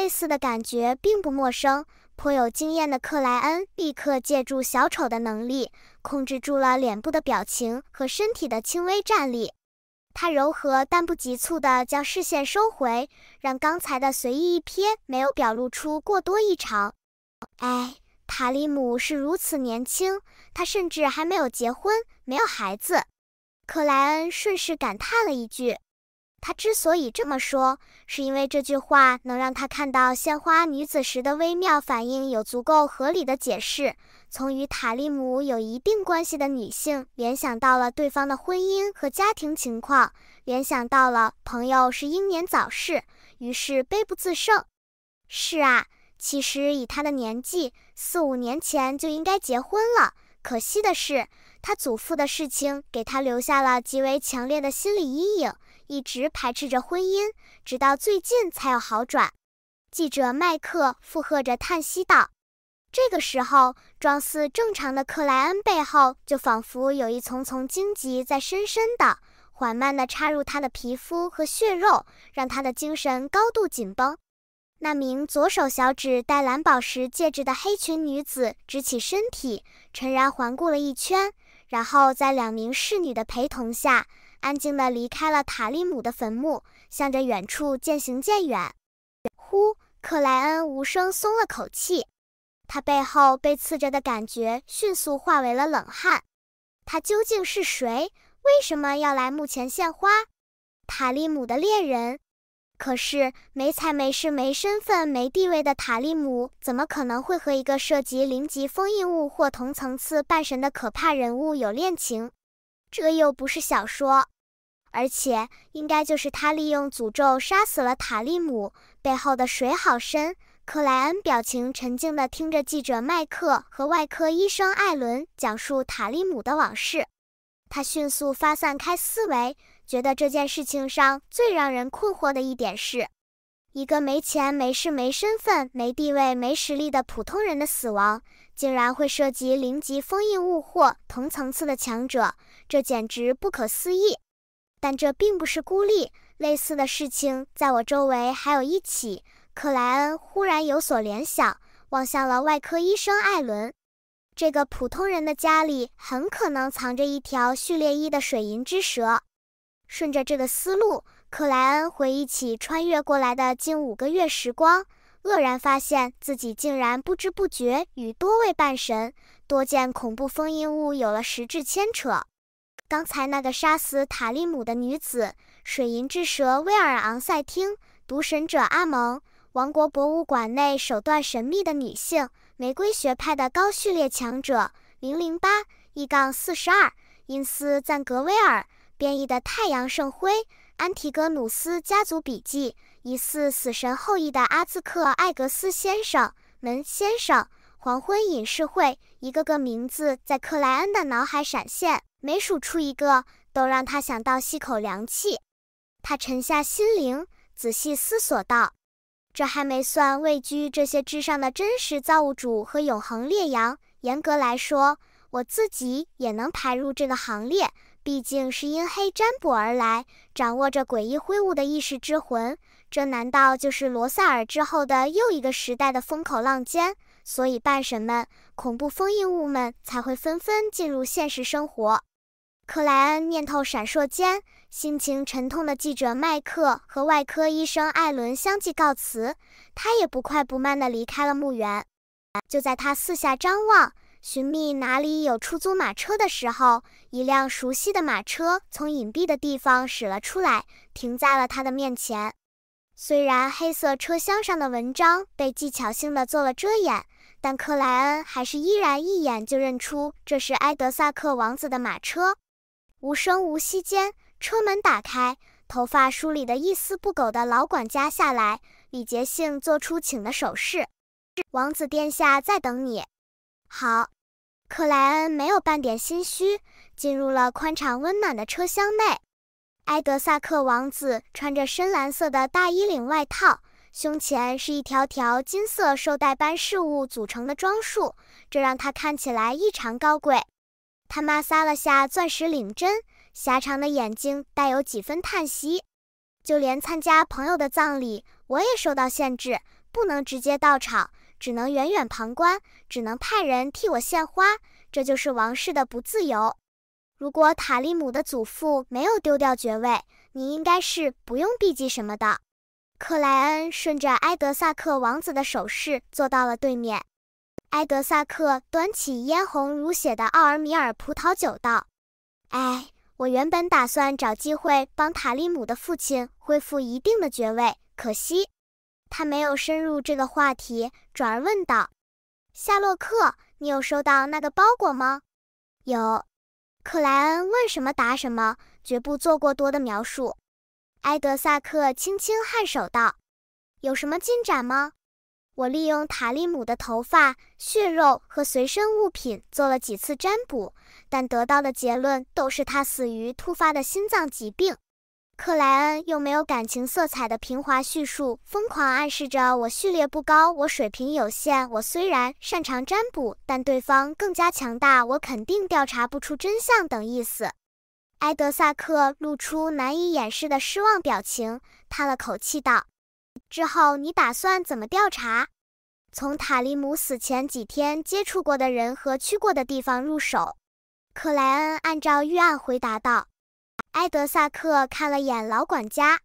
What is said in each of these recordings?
类似的感觉并不陌生，颇有经验的克莱恩立刻借助小丑的能力，控制住了脸部的表情和身体的轻微站立。他柔和但不急促地将视线收回，让刚才的随意一瞥没有表露出过多异常。哎，塔利姆是如此年轻，他甚至还没有结婚，没有孩子。克莱恩顺势感叹了一句。他之所以这么说，是因为这句话能让他看到鲜花女子时的微妙反应有足够合理的解释。从与塔利姆有一定关系的女性联想到了对方的婚姻和家庭情况，联想到了朋友是英年早逝，于是悲不自胜。是啊，其实以他的年纪，四五年前就应该结婚了。可惜的是，他祖父的事情给他留下了极为强烈的心理阴影。一直排斥着婚姻，直到最近才有好转。记者麦克附和着叹息道：“这个时候，装似正常的克莱恩背后，就仿佛有一丛丛荆棘在深深的、缓慢的插入他的皮肤和血肉，让他的精神高度紧绷。”那名左手小指戴蓝宝石戒指的黑裙女子直起身体，沉然环顾了一圈，然后在两名侍女的陪同下。安静地离开了塔利姆的坟墓，向着远处渐行渐远。呼，克莱恩无声松了口气，他背后被刺着的感觉迅速化为了冷汗。他究竟是谁？为什么要来墓前献花？塔利姆的恋人？可是没财没势没身份没地位的塔利姆，怎么可能会和一个涉及零级封印物或同层次半神的可怕人物有恋情？这又不是小说，而且应该就是他利用诅咒杀死了塔利姆。背后的水好深。克莱恩表情沉静地听着记者麦克和外科医生艾伦讲述塔利姆的往事，他迅速发散开思维，觉得这件事情上最让人困惑的一点是。一个没钱、没势、没身份、没地位、没实力的普通人的死亡，竟然会涉及零级封印物或同层次的强者，这简直不可思议。但这并不是孤立，类似的事情在我周围还有一起。克莱恩忽然有所联想，望向了外科医生艾伦。这个普通人的家里很可能藏着一条序列一的水银之蛇。顺着这个思路。克莱恩回忆起穿越过来的近五个月时光，愕然发现自己竟然不知不觉与多位半神、多件恐怖封印物有了实质牵扯。刚才那个杀死塔利姆的女子，水银之蛇威尔昂塞汀；毒神者阿蒙；王国博物馆内手段神秘的女性；玫瑰学派的高序列强者零零八一杠四十二；因斯赞格威尔变异的太阳圣辉。安提格努斯家族笔记，疑似死神后裔的阿兹克·艾格斯先生，门先生，黄昏隐士会，一个个名字在克莱恩的脑海闪现，每数出一个，都让他想到吸口凉气。他沉下心灵，仔细思索道：“这还没算位居这些之上的真实造物主和永恒烈阳。严格来说，我自己也能排入这个行列。”毕竟是因黑占卜而来，掌握着诡异挥舞的意识之魂，这难道就是罗塞尔之后的又一个时代的风口浪尖？所以半神们、恐怖封印物们才会纷纷进入现实生活。克莱恩念头闪烁间，心情沉痛的记者麦克和外科医生艾伦相继告辞，他也不快不慢地离开了墓园。就在他四下张望。寻觅哪里有出租马车的时候，一辆熟悉的马车从隐蔽的地方驶了出来，停在了他的面前。虽然黑色车厢上的文章被技巧性的做了遮掩，但克莱恩还是依然一眼就认出这是埃德萨克王子的马车。无声无息间，车门打开，头发梳理的一丝不苟的老管家下来，礼节性做出请的手势：“王子殿下在等你。”好。克莱恩没有半点心虚，进入了宽敞温暖的车厢内。埃德萨克王子穿着深蓝色的大衣领外套，胸前是一条条金色绶带般饰物组成的装束，这让他看起来异常高贵。他妈撒了下钻石领针，狭长的眼睛带有几分叹息。就连参加朋友的葬礼，我也受到限制，不能直接到场。只能远远旁观，只能派人替我献花。这就是王室的不自由。如果塔利姆的祖父没有丢掉爵位，你应该是不用避忌什么的。克莱恩顺着埃德萨克王子的手势坐到了对面。埃德萨克端起嫣红如血的奥尔米尔葡萄酒道：“哎，我原本打算找机会帮塔利姆的父亲恢复一定的爵位，可惜。”他没有深入这个话题，转而问道：“夏洛克，你有收到那个包裹吗？”“有。”克莱恩问什么答什么，绝不做过多的描述。埃德萨克轻轻颔首道：“有什么进展吗？”“我利用塔利姆的头发、血肉和随身物品做了几次占卜，但得到的结论都是他死于突发的心脏疾病。”克莱恩又没有感情色彩的平滑叙述，疯狂暗示着我序列不高，我水平有限，我虽然擅长占卜，但对方更加强大，我肯定调查不出真相等意思。埃德萨克露出难以掩饰的失望表情，叹了口气道：“之后你打算怎么调查？从塔利姆死前几天接触过的人和去过的地方入手。”克莱恩按照预案回答道。埃德萨克看了眼老管家，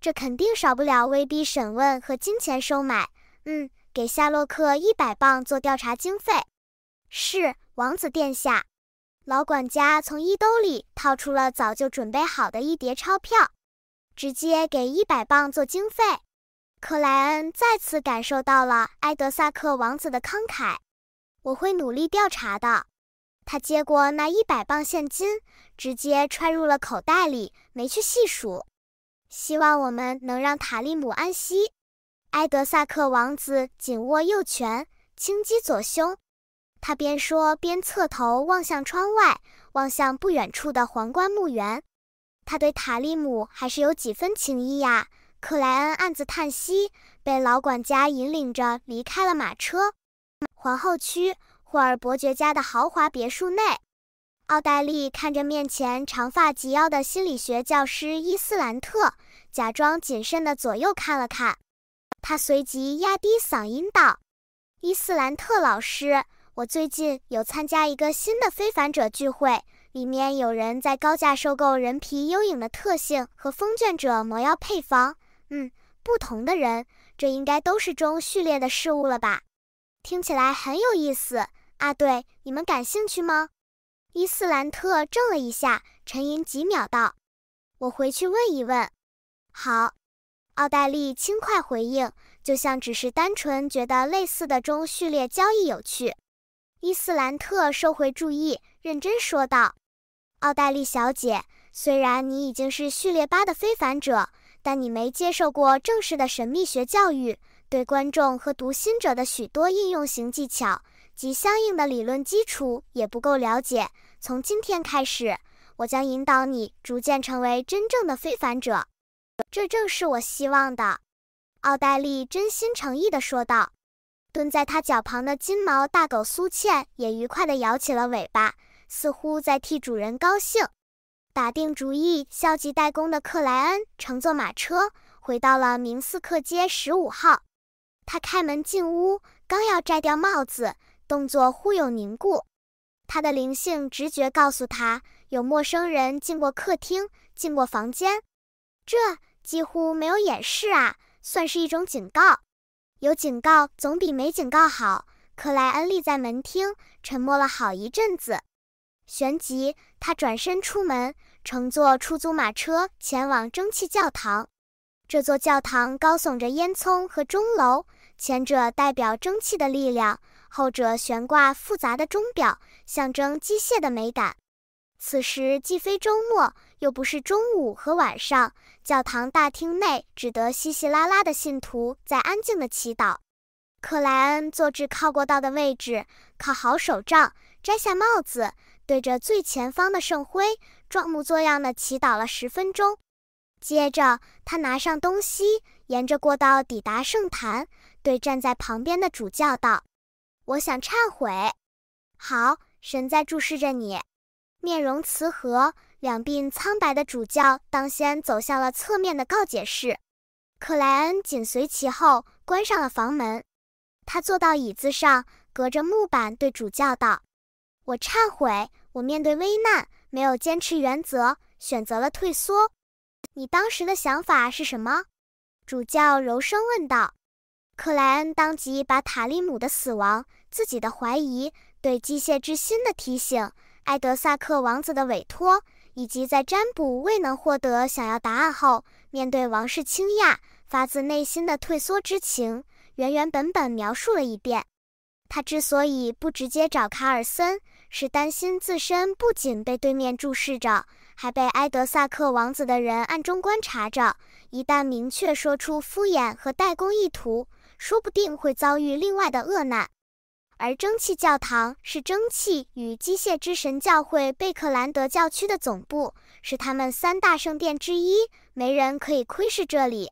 这肯定少不了威逼审问和金钱收买。嗯，给夏洛克一百磅做调查经费。是，王子殿下。老管家从衣兜里掏出了早就准备好的一叠钞票，直接给一百磅做经费。克莱恩再次感受到了埃德萨克王子的慷慨。我会努力调查的。他接过那一百磅现金，直接揣入了口袋里，没去细数。希望我们能让塔利姆安息。埃德萨克王子紧握右拳，轻击左胸。他边说边侧头望向窗外，望向不远处的皇冠墓园。他对塔利姆还是有几分情谊呀。克莱恩暗自叹息，被老管家引领着离开了马车，皇后区。霍尔伯爵家的豪华别墅内，奥黛丽看着面前长发及腰的心理学教师伊斯兰特，假装谨慎的左右看了看，他随即压低嗓音道：“伊斯兰特老师，我最近有参加一个新的非凡者聚会，里面有人在高价收购人皮幽影的特性和风卷者魔药配方。嗯，不同的人，这应该都是中序列的事物了吧？听起来很有意思。”啊，对，你们感兴趣吗？伊斯兰特怔了一下，沉吟几秒道：“我回去问一问。”好，奥黛丽轻快回应，就像只是单纯觉得类似的中序列交易有趣。伊斯兰特收回注意，认真说道：“奥黛丽小姐，虽然你已经是序列八的非凡者，但你没接受过正式的神秘学教育，对观众和读心者的许多应用型技巧。”及相应的理论基础也不够了解。从今天开始，我将引导你逐渐成为真正的非凡者。这正是我希望的。”奥黛丽真心诚意地说道。蹲在他脚旁的金毛大狗苏茜也愉快地摇起了尾巴，似乎在替主人高兴。打定主意消极怠工的克莱恩乘坐马车回到了明斯克街十五号。他开门进屋，刚要摘掉帽子。动作忽有凝固，他的灵性直觉告诉他，有陌生人进过客厅，进过房间，这几乎没有掩饰啊，算是一种警告。有警告总比没警告好。克莱恩立在门厅，沉默了好一阵子，旋即他转身出门，乘坐出租马车前往蒸汽教堂。这座教堂高耸着烟囱和钟楼，前者代表蒸汽的力量。后者悬挂复杂的钟表，象征机械的美感。此时既非周末，又不是中午和晚上，教堂大厅内只得稀稀拉拉的信徒在安静地祈祷。克莱恩坐至靠过道的位置，靠好手杖，摘下帽子，对着最前方的圣辉，装模作样地祈祷了十分钟。接着，他拿上东西，沿着过道抵达圣坛，对站在旁边的主教道。我想忏悔。好，神在注视着你。面容慈和、两鬓苍白的主教当先走向了侧面的告解室，克莱恩紧随其后，关上了房门。他坐到椅子上，隔着木板对主教道：“我忏悔，我面对危难没有坚持原则，选择了退缩。你当时的想法是什么？”主教柔声问道。克莱恩当即把塔利姆的死亡。自己的怀疑，对机械之心的提醒，埃德萨克王子的委托，以及在占卜未能获得想要答案后，面对王室倾轧发自内心的退缩之情，原原本本描述了一遍。他之所以不直接找卡尔森，是担心自身不仅被对面注视着，还被埃德萨克王子的人暗中观察着。一旦明确说出敷衍和代工意图，说不定会遭遇另外的厄难。而蒸汽教堂是蒸汽与机械之神教会贝克兰德教区的总部，是他们三大圣殿之一。没人可以窥视这里。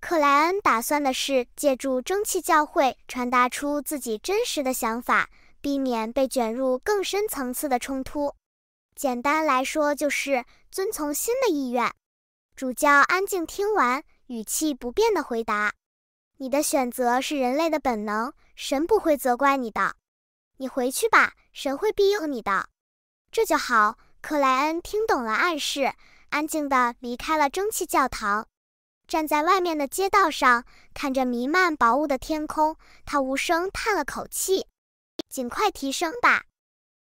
克莱恩打算的是借助蒸汽教会传达出自己真实的想法，避免被卷入更深层次的冲突。简单来说，就是遵从新的意愿。主教安静听完，语气不变地回答。你的选择是人类的本能，神不会责怪你的。你回去吧，神会庇佑你的。这就好。克莱恩听懂了暗示，安静地离开了蒸汽教堂，站在外面的街道上，看着弥漫薄雾的天空，他无声叹了口气。尽快提升吧。